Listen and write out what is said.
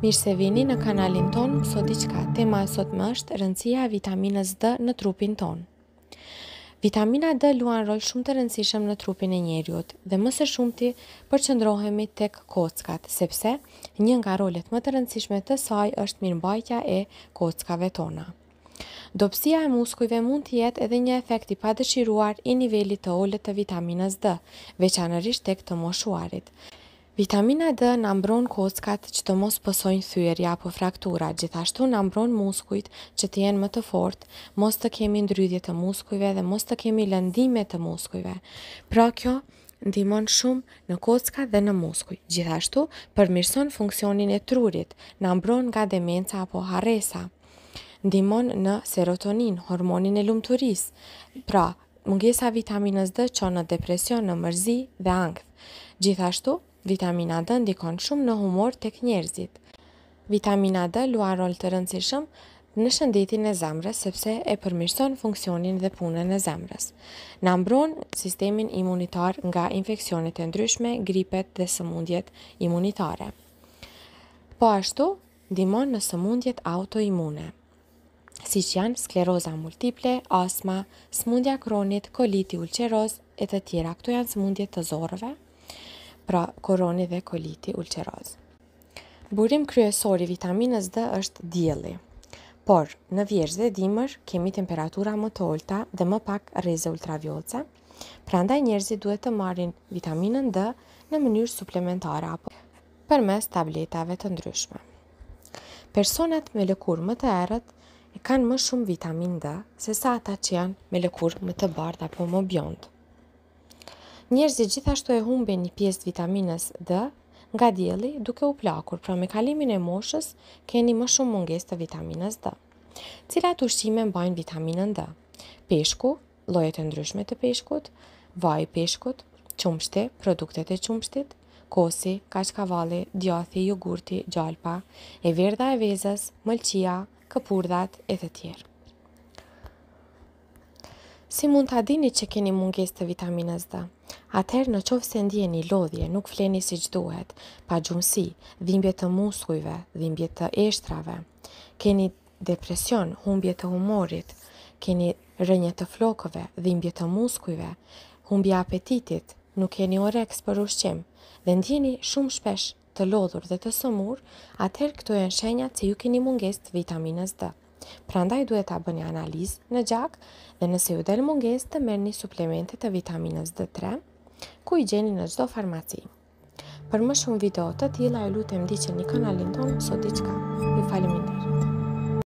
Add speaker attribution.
Speaker 1: Mirë se vini në kanalin ton, sot i qka, tema e sot më është rëndësia vitaminës D në trupin ton. Vitamina D luan rol shumë të rëndësishëm në trupin e njeriut dhe më së shumti përqëndrohemi tek kockat, sepse një nga rolet më të rëndësishme të saj është mirëmbajtja e kockave tona. Dopsia e muskujve mund të jetë edhe një efekt i padëshiruar i nivelit të ollet të vitaminës D, veçanërisht tek të moshuarit. Vitamina D në ambron kockat që të mos pësojnë thyërja apo fraktura, gjithashtu në ambron muskujt që të jenë më të fort, mos të kemi ndrydje të muskujve dhe mos të kemi lëndime të muskujve. Pra kjo, ndimon shumë në kocka dhe në muskuj. Gjithashtu, përmirëson funksionin e trurit, në ambron nga demenca apo haresa, ndimon në serotonin, hormonin e lumëturis, pra mungesa vitaminës D që në depresion, në mërzi dhe ankth. Gjithashtu, vitamina D ndikon shumë në humor tek njerëzit. Vitamina D luar rol të rëndësishëm në shëndetin e zemrës sepse e përmirëson funksionin dhe punën e zemrës. Na mbron sistemin imunitar nga infeksionet e ndryshme, gripet dhe sëmundjet imunitare. Po ashtu, ndihmon në sëmundjet autoimune, si që janë skleroza multiple, asma, smundja kronit, koliti ulqeroz, e të tjera. këtu janë smundjet të zorëve pra koroni dhe koliti ulqeroz. Burim kryesori vitaminës D është djeli, por në vjeshtë dhe dimër kemi temperatura më të olta dhe më pak reze pra prandaj njerëzit duhet të marrin vitaminën D në mënyrë suplementare apo për mes tabletave të ndryshme. Personat me lëkur më të erët e kanë më shumë vitamin D se sa ata që janë me lëkur më të bardha apo më bjondë. Njerëzit gjithashtu e humbin një pjesë vitaminës D nga dielli duke u plakur, pra me kalimin e moshës keni më shumë mungesë të vitaminës D. Cilat ushqime mbajnë vitaminën D? Peshku, llojet e ndryshme të peshkut, vaji i peshkut, çumshi, produktet e çumshit kosi, kashkavalli, djathi, jogurti, gjalpa, e verda e vezës, mëlqia, këpurdat e të tjerë. Si mund të adini që keni munges të vitaminës dhe? Atëherë në qovë se ndjeni lodhje, nuk fleni si që duhet, pa gjumësi, dhimbje të muskujve, dhimbje të eshtrave, keni depresion, humbje të humorit, keni rënje të flokove, dhimbje të muskujve, humbje apetitit, nuk keni oreks për ushqim, dhe ndjeni shumë shpesh të lodhur dhe të sëmur, atëherë këto e në shenjat që ju keni munges të vitaminës dhe. Prandaj duhet të bëni analizë në gjak dhe nëse ju delë munges të merë një suplementet të vitaminës D3 ku i gjeni në çdo farmaci. Për më shumë video të tila e lutem di që një kanalin tonë sot i qka. Një falim